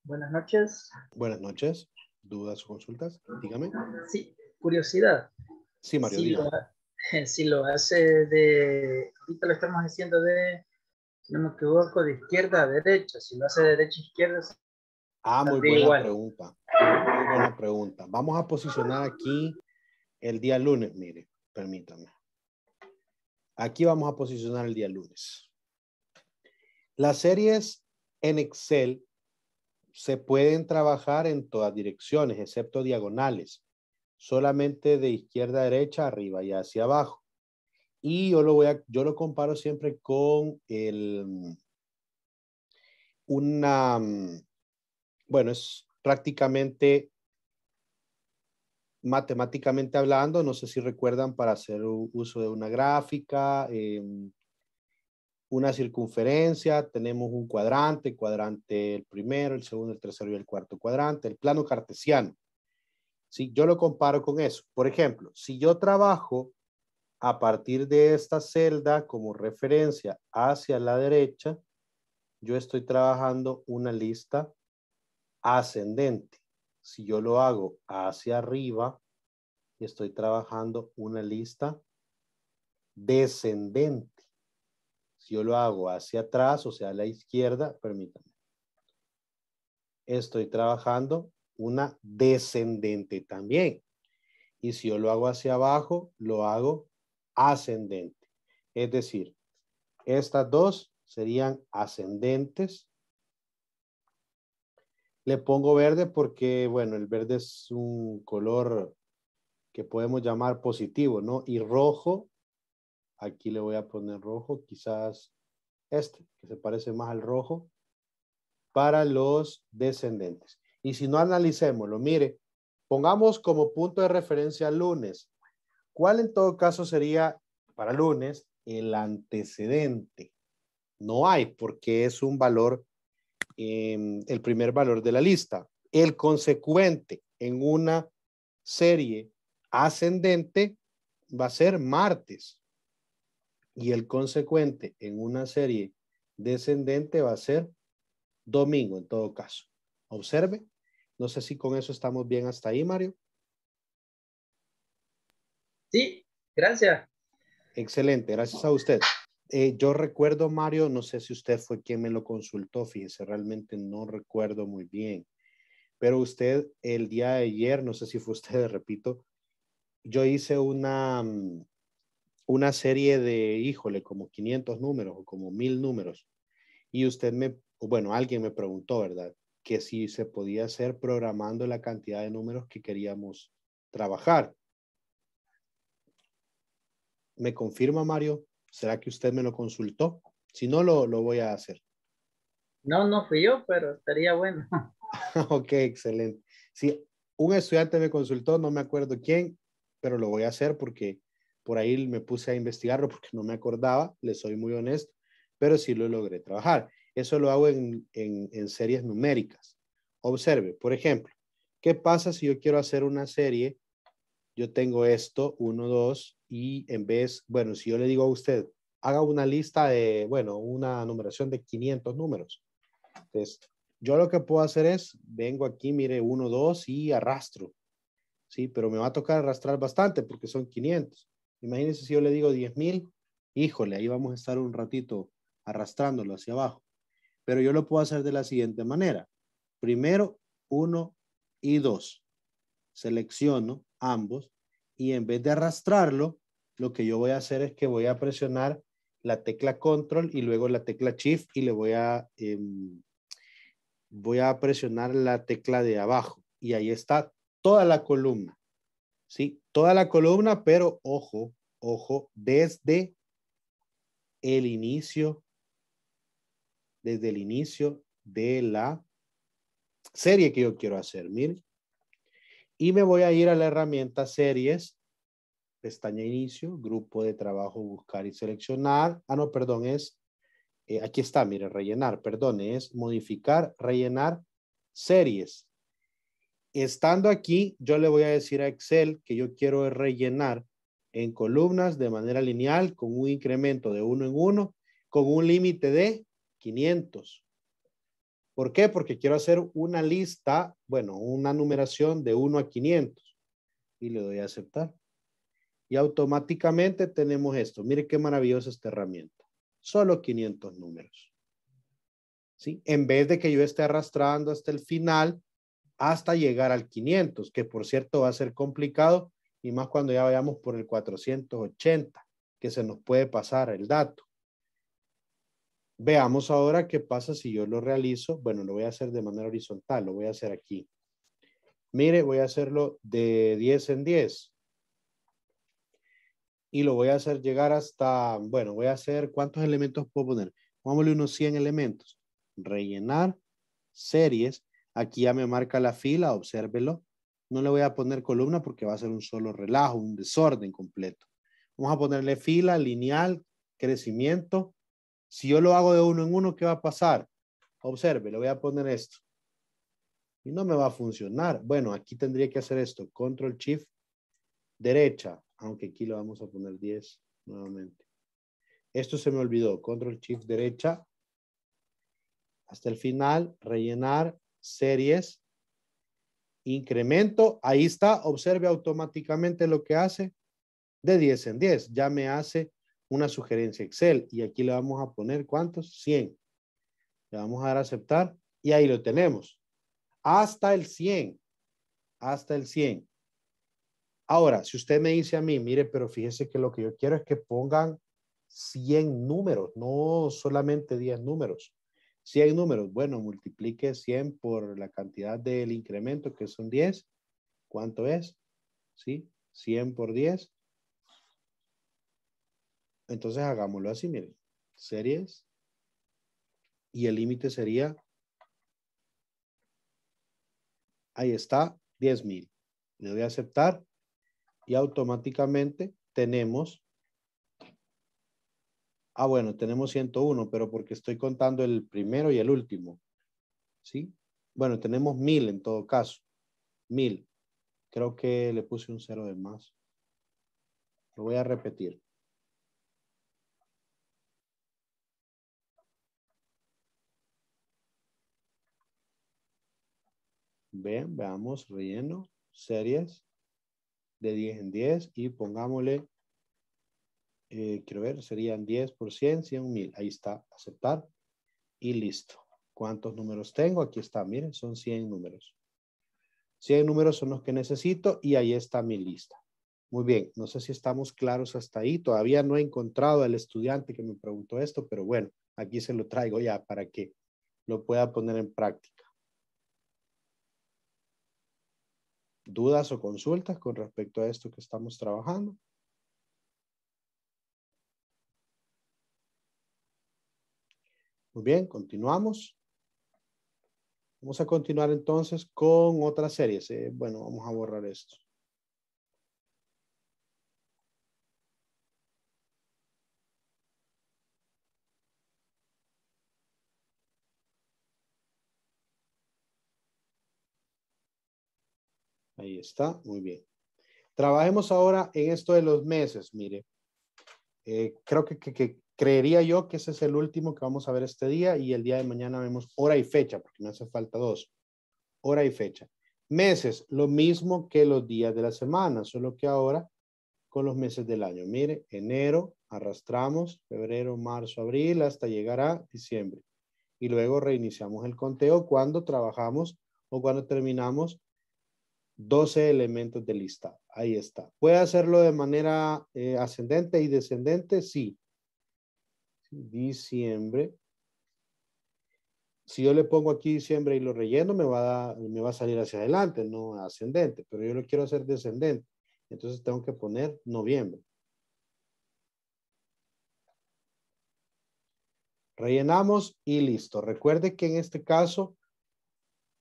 Speaker 2: Buenas noches. Buenas noches. ¿Dudas o consultas? Dígame. Sí, curiosidad. Sí, Mario, si lo, si [LAUGHS] lo hace de, ahorita lo estamos haciendo de, no me equivoco, de izquierda a derecha. Si lo hace de derecha a izquierda.
Speaker 1: Ah, muy buena pregunta. Muy buena pregunta. Vamos a posicionar aquí el día lunes, mire, permítame. Aquí vamos a posicionar el día lunes. Las series en Excel se pueden trabajar en todas direcciones, excepto diagonales, solamente de izquierda a derecha, arriba y hacia abajo. Y yo lo, voy a, yo lo comparo siempre con el, una, bueno, es prácticamente matemáticamente hablando, no sé si recuerdan para hacer uso de una gráfica, em, una circunferencia, tenemos un cuadrante, cuadrante el primero, el segundo, el tercero y el cuarto cuadrante, el plano cartesiano. si Yo lo comparo con eso. Por ejemplo, si yo trabajo a partir de esta celda como referencia hacia la derecha, yo estoy trabajando una lista ascendente. Si yo lo hago hacia arriba, estoy trabajando una lista descendente. Si yo lo hago hacia atrás, o sea, a la izquierda, permítanme. Estoy trabajando una descendente también. Y si yo lo hago hacia abajo, lo hago ascendente. Es decir, estas dos serían ascendentes. Le pongo verde porque, bueno, el verde es un color que podemos llamar positivo, ¿no? Y rojo Aquí le voy a poner rojo, quizás este, que se parece más al rojo, para los descendentes. Y si no analicémoslo, mire, pongamos como punto de referencia lunes. ¿Cuál en todo caso sería para lunes el antecedente? No hay porque es un valor, em, el primer valor de la lista. El consecuente en una serie ascendente va a ser martes y el consecuente en una serie descendente va a ser domingo en todo caso. Observe. No sé si con eso estamos bien hasta ahí, Mario.
Speaker 2: Sí, gracias.
Speaker 1: Excelente, gracias a usted. Eh, yo recuerdo, Mario, no sé si usted fue quien me lo consultó, fíjese, realmente no recuerdo muy bien, pero usted el día de ayer, no sé si fue usted, [LAUGHS] repito, yo hice una, mm, una serie de, híjole, como 500 números o como 1000 números. Y usted me, bueno, alguien me preguntó, ¿verdad? Que si se podía hacer programando la cantidad de números que queríamos trabajar. ¿Me confirma, Mario? ¿Será que usted me lo consultó? Si no, lo, voy a hacer. No, no fui yo, pero estaría bueno. [LAUGHS] [LAUGHS] ok, excelente. Sí, un estudiante me consultó, no me acuerdo quién, pero lo voy a hacer porque por ahí me puse a investigarlo porque no me acordaba, le soy muy honesto, pero sí lo logré trabajar. Eso lo hago en, series numéricas. Observe, por ejemplo, ¿qué pasa si yo quiero hacer una serie? Yo tengo esto, 1, 2, y en vez, bueno, si yo le digo a usted, haga una lista de, bueno, una numeración de 500 números. Entonces, yo lo que puedo hacer es, vengo aquí, mire, 1, 2 y arrastro. Sí, pero me va a tocar arrastrar bastante porque son 500. Imagínense si yo le digo 10.000, híjole, ahí vamos a estar un ratito arrastrándolo hacia abajo. Pero yo lo puedo hacer de la siguiente manera. Primero, uno y dos. Selecciono ambos y en vez de arrastrarlo, lo que yo voy a hacer es que voy a presionar la tecla control y luego la tecla shift y le voy a, em, voy a presionar la tecla de abajo. Y ahí está toda la columna. ¿sí? Toda la columna, pero ojo, ojo, desde el inicio, desde el inicio de la serie que yo quiero hacer, miren. Y me voy a ir a la herramienta series, pestaña inicio, grupo de trabajo, buscar y seleccionar. Ah, no, perdón, es, eh, aquí está, miren, rellenar, perdón, es modificar, rellenar, series. Estando aquí, yo le voy a decir a Excel que yo quiero rellenar en columnas de manera lineal con un incremento de uno en uno con un límite de 500. ¿Por qué? Porque quiero hacer una lista, bueno, una numeración de 1 a 500. Y le doy a aceptar. Y automáticamente tenemos esto. Mire qué maravillosa esta herramienta. Solo 500 números. ¿Sí? En vez de que yo esté arrastrando hasta el final hasta llegar al 500, que por cierto va a ser complicado y más cuando ya vayamos por el 480, que se nos puede pasar el dato. Veamos ahora qué pasa si yo lo realizo. Bueno, lo voy a hacer de manera horizontal, lo voy a hacer aquí. Mire, voy a hacerlo de 10 en 10. Y lo voy a hacer llegar hasta, bueno, voy a hacer, ¿cuántos elementos puedo poner? Pongámosle unos 100 elementos. Rellenar, series, Aquí ya me marca la fila, obsérvelo. No le voy a poner columna porque va a ser un solo relajo, un desorden completo. Vamos a ponerle fila, lineal, crecimiento. Si yo lo hago de uno en uno, ¿qué va a pasar? Observe, le voy a poner esto. Y no me va a funcionar. Bueno, aquí tendría que hacer esto. Control Shift derecha. Aunque aquí lo vamos a poner 10 nuevamente. Esto se me olvidó. Control Shift derecha. Hasta el final, rellenar, series, incremento, ahí está, observe automáticamente lo que hace de 10 en 10, ya me hace una sugerencia Excel y aquí le vamos a poner cuántos, 100. Le vamos a dar a aceptar y ahí lo tenemos. Hasta el 100, hasta el 100. Ahora, si usted me dice a mí, mire, pero fíjese que lo que yo quiero es que pongan 100 números, no solamente 10 números. 100 números, bueno, multiplique 100 por la cantidad del incremento, que son 10. ¿Cuánto es? ¿Sí? 100 por 10. Entonces hagámoslo así, miren. Series. Y el límite sería. Ahí está, 10.000. Le voy a aceptar. Y automáticamente tenemos Ah, bueno, tenemos 101, pero porque estoy contando el primero y el último. ¿Sí? Bueno, tenemos 1000 en todo caso. 1000. Creo que le puse un cero de más. Lo voy a repetir. Bien, veamos, relleno, series de 10 en 10 y pongámosle eh, quiero ver, serían 10 por 100, 100 mil. Ahí está, aceptar y listo. ¿Cuántos números tengo? Aquí está, miren, son 100 números. 100 números son los que necesito y ahí está mi lista. Muy bien, no sé si estamos claros hasta ahí. Todavía no he encontrado al estudiante que me preguntó esto, pero bueno, aquí se lo traigo ya para que lo pueda poner en práctica. ¿Dudas o consultas con respecto a esto que estamos trabajando? Muy bien, continuamos. Vamos a continuar entonces con otras series. bueno, vamos a borrar esto. Ahí está, muy bien. Trabajemos ahora en esto de los meses, mire. Eh, creo que, que Creería yo que ese es el último que vamos a ver este día y el día de mañana vemos hora y fecha, porque me hace falta dos. Hora y fecha. Meses, lo mismo que los días de la semana, solo que ahora con los meses del año. Mire, enero arrastramos, febrero, marzo, abril, hasta llegar a diciembre. Y luego reiniciamos el conteo cuando trabajamos o cuando terminamos 12 elementos de lista. Ahí está. ¿Puede hacerlo de manera eh, ascendente y descendente? Sí diciembre. Si yo le pongo aquí diciembre y lo relleno, me va a, me va a salir hacia adelante, no ascendente, pero yo lo quiero hacer descendente. Entonces tengo que poner noviembre. Rellenamos y listo. Recuerde que en este caso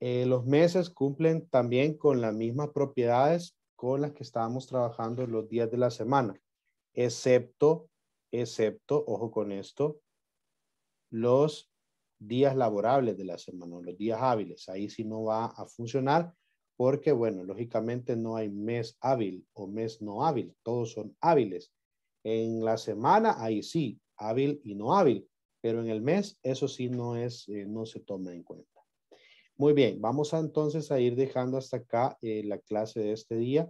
Speaker 1: eh, los meses cumplen también con las mismas propiedades con las que estábamos trabajando los días de la semana, excepto excepto, ojo con esto, los días laborables de la semana, los días hábiles. Ahí sí no va a funcionar porque, bueno, lógicamente no hay mes hábil o mes no hábil, todos son hábiles. En la semana, ahí sí, hábil y no hábil, pero en el mes, eso sí no es, eh, no se toma en cuenta. Muy bien, vamos entonces a ir dejando hasta acá eh, la clase de este día.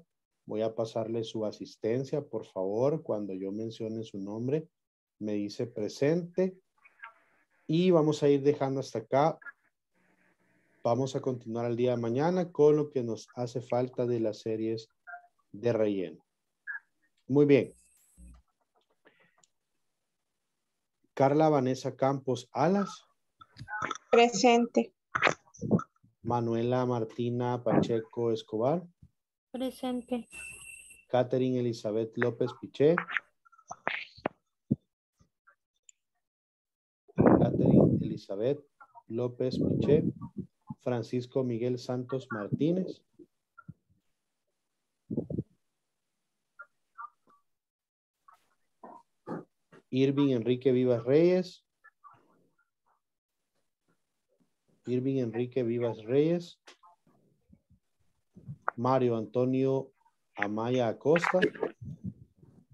Speaker 1: Voy a pasarle su asistencia, por favor, cuando yo mencione su nombre. Me dice presente. Y vamos a ir dejando hasta acá. Vamos a continuar el día de mañana con lo que nos hace falta de las series de relleno. Muy bien. Carla Vanessa Campos Alas.
Speaker 3: Presente.
Speaker 1: Manuela Martina Pacheco Escobar.
Speaker 3: Presente.
Speaker 1: Catherine Elizabeth López Piché. Catherine Elizabeth López Piché. Francisco Miguel Santos Martínez. Irving Enrique Vivas Reyes. Irving Enrique Vivas Reyes. Mario Antonio Amaya Acosta.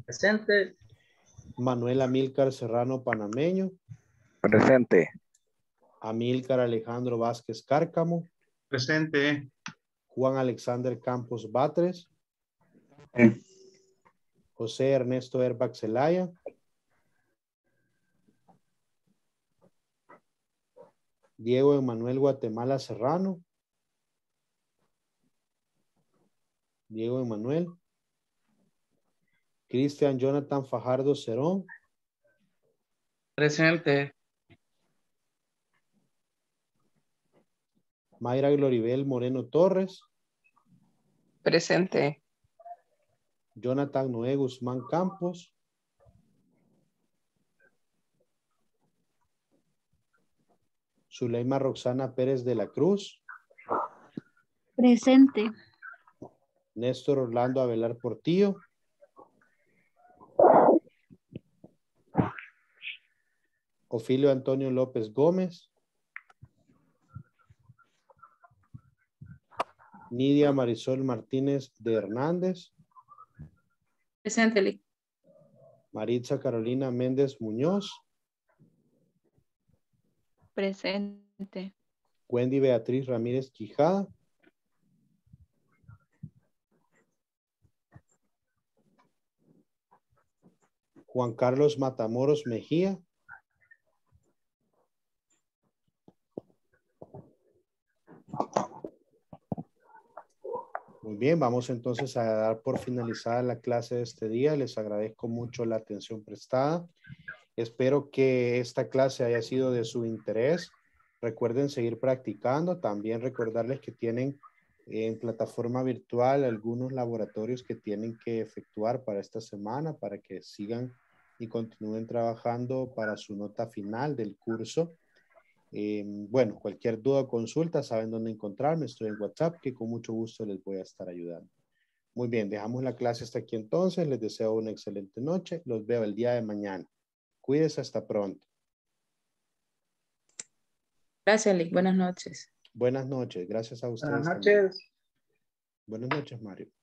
Speaker 1: Presente. Manuel Amílcar Serrano Panameño.
Speaker 2: Presente.
Speaker 1: Amílcar Alejandro Vázquez Cárcamo. Presente. Juan Alexander Campos Batres. José Ernesto Herbach Diego Emanuel Guatemala Serrano. Diego Emanuel. Cristian Jonathan Fajardo Cerón.
Speaker 2: Presente.
Speaker 1: Mayra Gloribel Moreno Torres. Presente. Jonathan Noé Guzmán Campos. Zuleima Roxana Pérez de la Cruz.
Speaker 3: Presente.
Speaker 1: Néstor Orlando Avelar Portillo. Ofilio Antonio López Gómez. Nidia Marisol Martínez de Hernández. Presente. Maritza Carolina Méndez Muñoz.
Speaker 3: Presente.
Speaker 1: Wendy Beatriz Ramírez Quijada. Juan Carlos Matamoros Mejía. Muy bien, vamos entonces a dar por finalizada la clase de este día. Les agradezco mucho la atención prestada. Espero que esta clase haya sido de su interés. Recuerden seguir practicando. También recordarles que tienen eh, en plataforma virtual algunos laboratorios que tienen que efectuar para esta semana para que sigan y continúen trabajando para su nota final del curso. Em, bueno, cualquier duda o consulta, saben dónde encontrarme, estoy en WhatsApp, que con mucho gusto les voy a estar ayudando. Muy bien, dejamos la clase hasta aquí entonces, les deseo una excelente noche, los veo el día de mañana. Cuídense, hasta pronto.
Speaker 3: Gracias, Lick, buenas noches.
Speaker 1: Buenas noches, gracias
Speaker 2: a ustedes. Buenas noches, Mario.